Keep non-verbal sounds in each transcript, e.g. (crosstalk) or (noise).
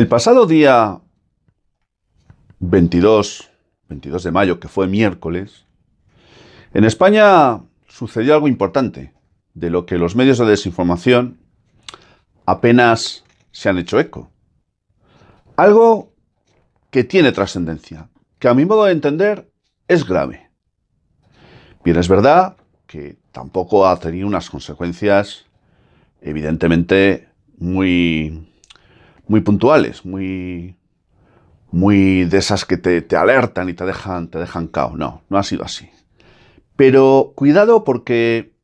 El pasado día 22, 22 de mayo, que fue miércoles, en España sucedió algo importante, de lo que los medios de desinformación apenas se han hecho eco. Algo que tiene trascendencia, que a mi modo de entender es grave. Bien, es verdad que tampoco ha tenido unas consecuencias evidentemente muy muy puntuales, muy, muy de esas que te, alertan y te dejan, te dejan cao. No, no ha sido así. Pero cuidado porque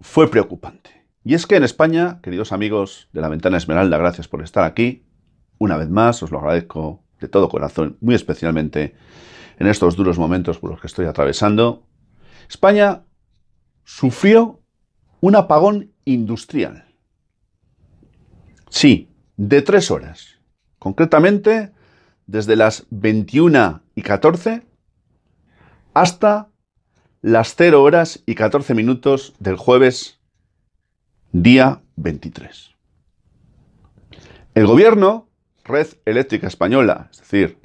fue preocupante. Y es que en España, queridos amigos de la Ventana Esmeralda, gracias por estar aquí. Una vez más, os lo agradezco de todo corazón, muy especialmente en estos duros momentos por los que estoy atravesando. España sufrió un apagón industrial. Sí, de tres horas. Concretamente, desde las 21 y 14 hasta las 0 horas y 14 minutos del jueves día 23. El gobierno, Red Eléctrica Española, es decir,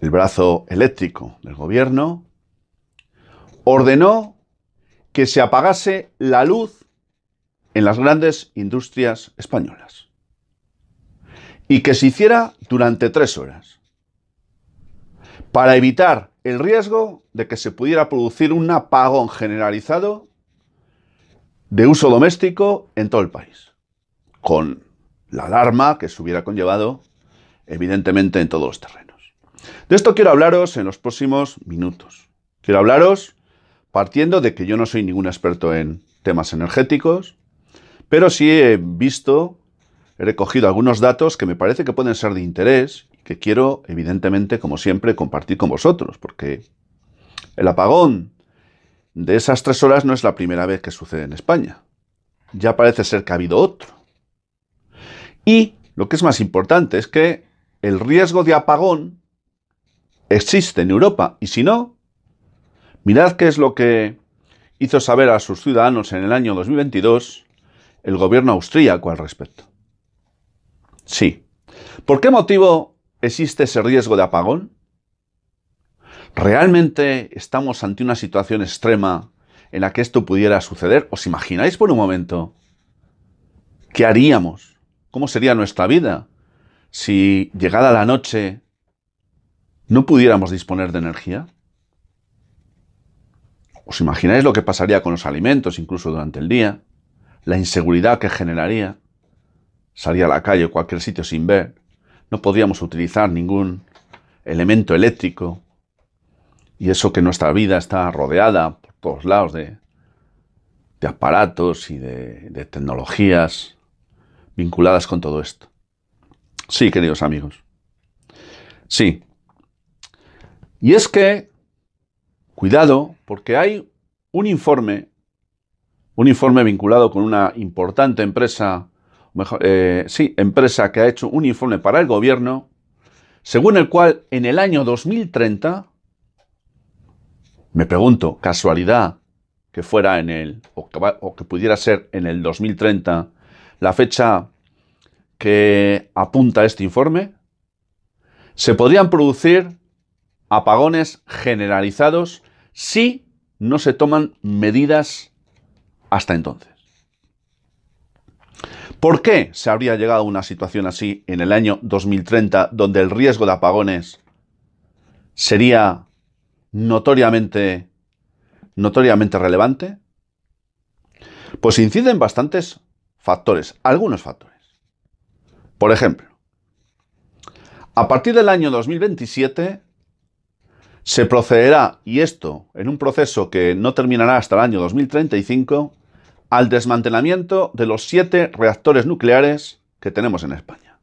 el brazo eléctrico del gobierno, ordenó que se apagase la luz en las grandes industrias españolas y que se hiciera durante tres horas, para evitar el riesgo de que se pudiera producir un apagón generalizado de uso doméstico en todo el país, con la alarma que se hubiera conllevado, evidentemente, en todos los terrenos. De esto quiero hablaros en los próximos minutos. Quiero hablaros partiendo de que yo no soy ningún experto en temas energéticos, pero sí he visto he recogido algunos datos que me parece que pueden ser de interés y que quiero, evidentemente, como siempre, compartir con vosotros, porque el apagón de esas tres horas no es la primera vez que sucede en España. Ya parece ser que ha habido otro. Y lo que es más importante es que el riesgo de apagón existe en Europa y si no, mirad qué es lo que hizo saber a sus ciudadanos en el año 2022 el gobierno austríaco al respecto. Sí. ¿Por qué motivo existe ese riesgo de apagón? ¿Realmente estamos ante una situación extrema en la que esto pudiera suceder? ¿Os imagináis por un momento qué haríamos? ¿Cómo sería nuestra vida si llegada la noche no pudiéramos disponer de energía? ¿Os imagináis lo que pasaría con los alimentos incluso durante el día? La inseguridad que generaría. Salía a la calle o cualquier sitio sin ver. No podíamos utilizar ningún elemento eléctrico. Y eso que nuestra vida está rodeada por todos lados de, aparatos y de, de tecnologías vinculadas con todo esto. Sí, queridos amigos. Sí. Y es que, cuidado, porque hay un informe, un informe vinculado con una importante empresa eh, sí, empresa que ha hecho un informe para el gobierno, según el cual en el año 2030, me pregunto, casualidad que fuera en el, o que pudiera ser en el 2030, la fecha que apunta este informe, se podrían producir apagones generalizados si no se toman medidas hasta entonces. ¿Por qué se habría llegado a una situación así en el año 2030 donde el riesgo de apagones sería notoriamente, notoriamente relevante? Pues inciden bastantes factores, algunos factores. Por ejemplo, a partir del año 2027 se procederá, y esto en un proceso que no terminará hasta el año 2035, al desmantelamiento de los siete reactores nucleares que tenemos en España.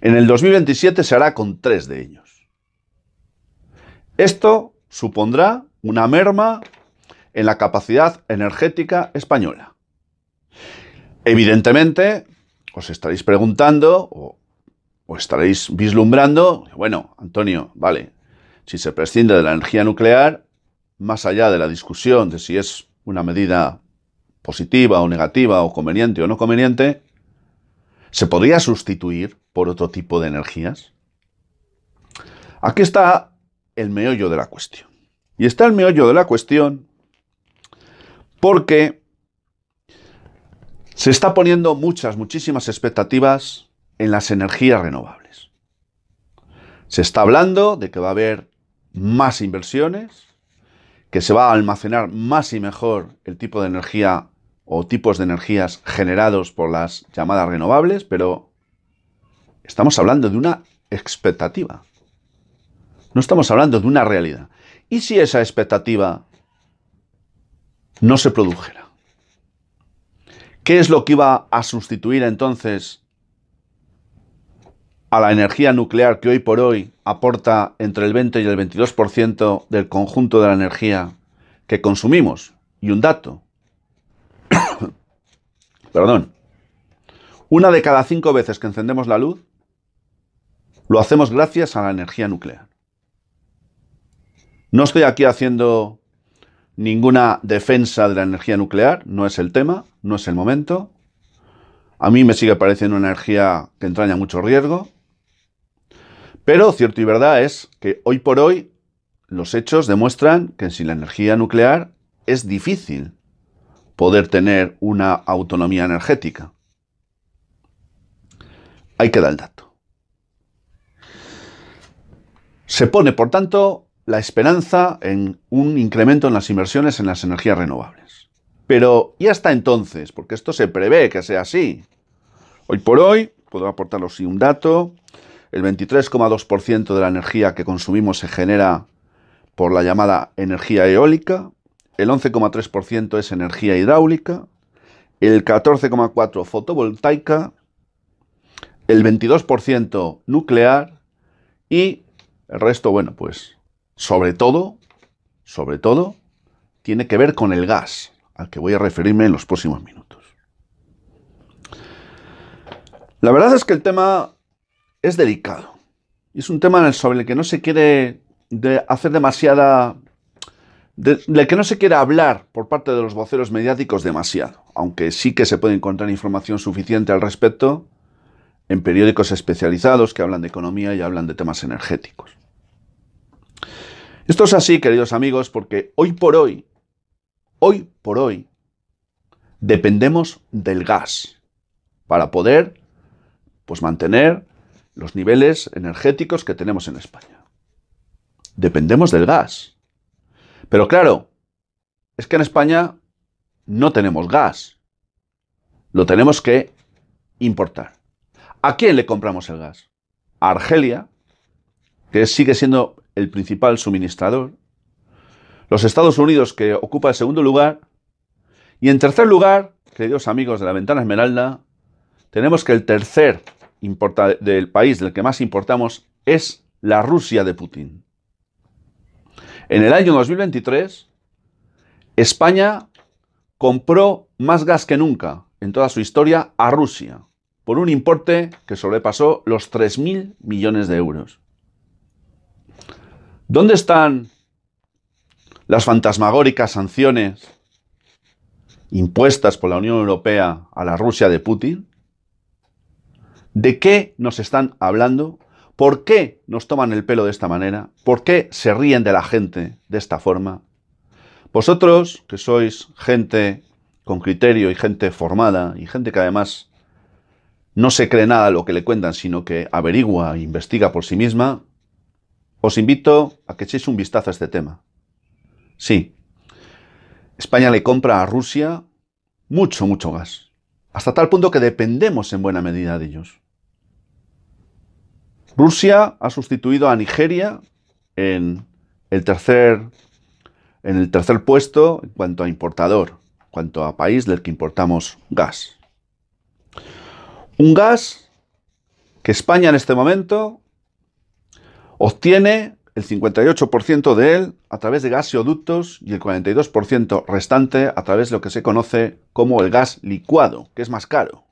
En el 2027 se hará con tres de ellos. Esto supondrá una merma en la capacidad energética española. Evidentemente, os estaréis preguntando o, estaréis vislumbrando, bueno, Antonio, vale, si se prescinde de la energía nuclear, más allá de la discusión de si es una medida positiva o negativa o conveniente o no conveniente, se podría sustituir por otro tipo de energías. Aquí está el meollo de la cuestión. Y está el meollo de la cuestión porque se está poniendo muchas, muchísimas expectativas en las energías renovables. Se está hablando de que va a haber más inversiones, que se va a almacenar más y mejor el tipo de energía o tipos de energías generados por las llamadas renovables, pero estamos hablando de una expectativa. No estamos hablando de una realidad. ¿Y si esa expectativa no se produjera? ¿Qué es lo que iba a sustituir entonces a la energía nuclear que hoy por hoy aporta entre el 20 y el 22% del conjunto de la energía que consumimos. Y un dato. (coughs) Perdón. Una de cada cinco veces que encendemos la luz, lo hacemos gracias a la energía nuclear. No estoy aquí haciendo ninguna defensa de la energía nuclear, no es el tema, no es el momento. A mí me sigue pareciendo una energía que entraña mucho riesgo, pero cierto y verdad es que hoy por hoy los hechos demuestran que sin la energía nuclear es difícil poder tener una autonomía energética. Ahí queda el dato. Se pone, por tanto, la esperanza en un incremento en las inversiones en las energías renovables. Pero, ¿y hasta entonces? Porque esto se prevé que sea así. Hoy por hoy, puedo aportaros un dato, el 23,2% de la energía que consumimos se genera por la llamada energía eólica, el 11,3% es energía hidráulica, el 14,4% fotovoltaica, el 22% nuclear y el resto, bueno, pues sobre todo, sobre todo, tiene que ver con el gas, al que voy a referirme en los próximos minutos. La verdad es que el tema es delicado. Es un tema sobre el que no se quiere hacer demasiada... del de que no se quiere hablar por parte de los voceros mediáticos demasiado, aunque sí que se puede encontrar información suficiente al respecto en periódicos especializados que hablan de economía y hablan de temas energéticos. Esto es así, queridos amigos, porque hoy por hoy, hoy por hoy, dependemos del gas para poder pues mantener los niveles energéticos que tenemos en España. Dependemos del gas. Pero claro, es que en España no tenemos gas. Lo tenemos que importar. ¿A quién le compramos el gas? A Argelia, que sigue siendo el principal suministrador. Los Estados Unidos, que ocupa el segundo lugar. Y en tercer lugar, queridos amigos de la Ventana Esmeralda, tenemos que el tercer importa, del país del que más importamos es la Rusia de Putin. En el año 2023, España compró más gas que nunca en toda su historia a Rusia, por un importe que sobrepasó los 3.000 millones de euros. ¿Dónde están las fantasmagóricas sanciones impuestas por la Unión Europea a la Rusia de Putin? ¿De qué nos están hablando? ¿Por qué nos toman el pelo de esta manera? ¿Por qué se ríen de la gente de esta forma? Vosotros, que sois gente con criterio y gente formada y gente que además no se cree nada a lo que le cuentan, sino que averigua e investiga por sí misma, os invito a que echéis un vistazo a este tema. Sí, España le compra a Rusia mucho, mucho gas, hasta tal punto que dependemos en buena medida de ellos. Rusia ha sustituido a Nigeria en el tercer, en el tercer puesto en cuanto a importador, en cuanto a país del que importamos gas. Un gas que España en este momento obtiene el 58% de él a través de gaseoductos y el 42% restante a través de lo que se conoce como el gas licuado, que es más caro.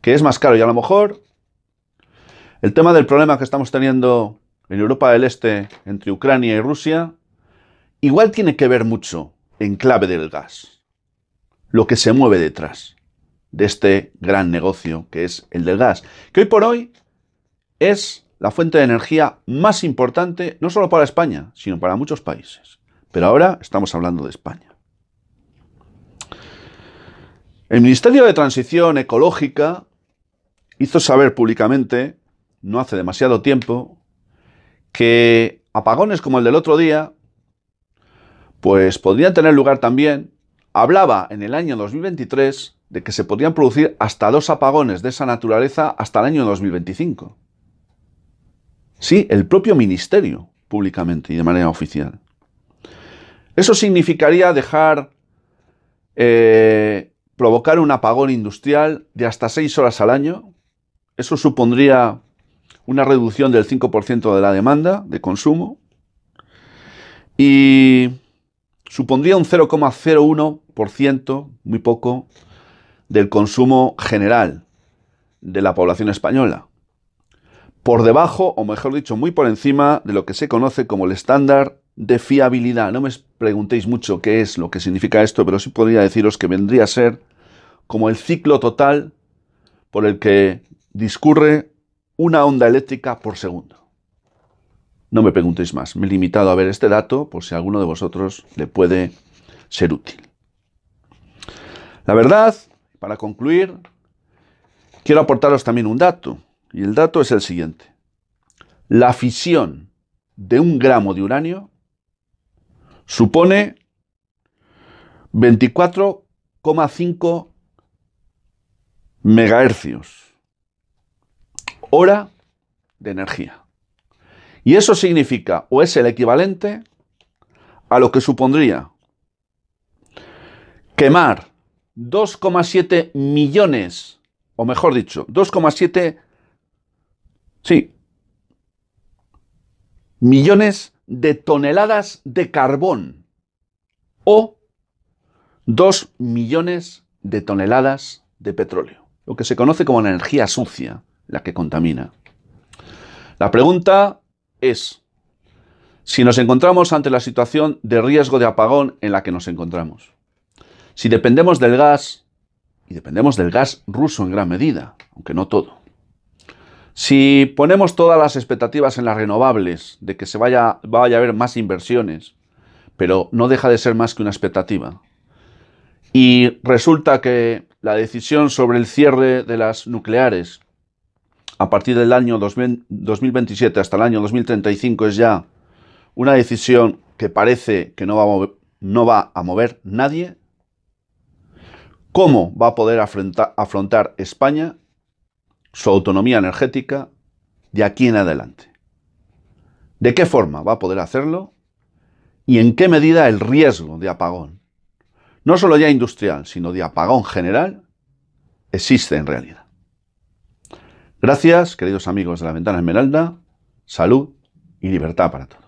Que es más caro y a lo mejor el tema del problema que estamos teniendo en Europa del Este entre Ucrania y Rusia igual tiene que ver mucho en clave del gas, lo que se mueve detrás de este gran negocio que es el del gas, que hoy por hoy es la fuente de energía más importante no solo para España, sino para muchos países. Pero ahora estamos hablando de España. El Ministerio de Transición Ecológica hizo saber públicamente no hace demasiado tiempo, que apagones como el del otro día, pues podrían tener lugar también. Hablaba en el año 2023 de que se podrían producir hasta dos apagones de esa naturaleza hasta el año 2025. Sí, el propio ministerio, públicamente y de manera oficial. Eso significaría dejar eh, provocar un apagón industrial de hasta seis horas al año. Eso supondría una reducción del 5% de la demanda de consumo y supondría un 0,01%, muy poco, del consumo general de la población española. Por debajo, o mejor dicho, muy por encima de lo que se conoce como el estándar de fiabilidad. No me preguntéis mucho qué es lo que significa esto, pero sí podría deciros que vendría a ser como el ciclo total por el que discurre una onda eléctrica por segundo. No me preguntéis más, me he limitado a ver este dato por si a alguno de vosotros le puede ser útil. La verdad, para concluir, quiero aportaros también un dato, y el dato es el siguiente. La fisión de un gramo de uranio supone 24,5 megahercios hora de energía. Y eso significa o es el equivalente a lo que supondría quemar 2,7 millones, o mejor dicho, 2,7 sí, millones de toneladas de carbón o 2 millones de toneladas de petróleo, lo que se conoce como la energía sucia la que contamina. La pregunta es, si nos encontramos ante la situación de riesgo de apagón en la que nos encontramos, si dependemos del gas, y dependemos del gas ruso en gran medida, aunque no todo, si ponemos todas las expectativas en las renovables de que se vaya, vaya a haber más inversiones, pero no deja de ser más que una expectativa, y resulta que la decisión sobre el cierre de las nucleares a partir del año 2027 hasta el año 2035 es ya una decisión que parece que no va a mover, nadie, ¿cómo va a poder afrontar España su autonomía energética de aquí en adelante? ¿De qué forma va a poder hacerlo? ¿Y en qué medida el riesgo de apagón, no solo ya industrial, sino de apagón general, existe en realidad? Gracias, queridos amigos de la Ventana Esmeralda. Salud y libertad para todos.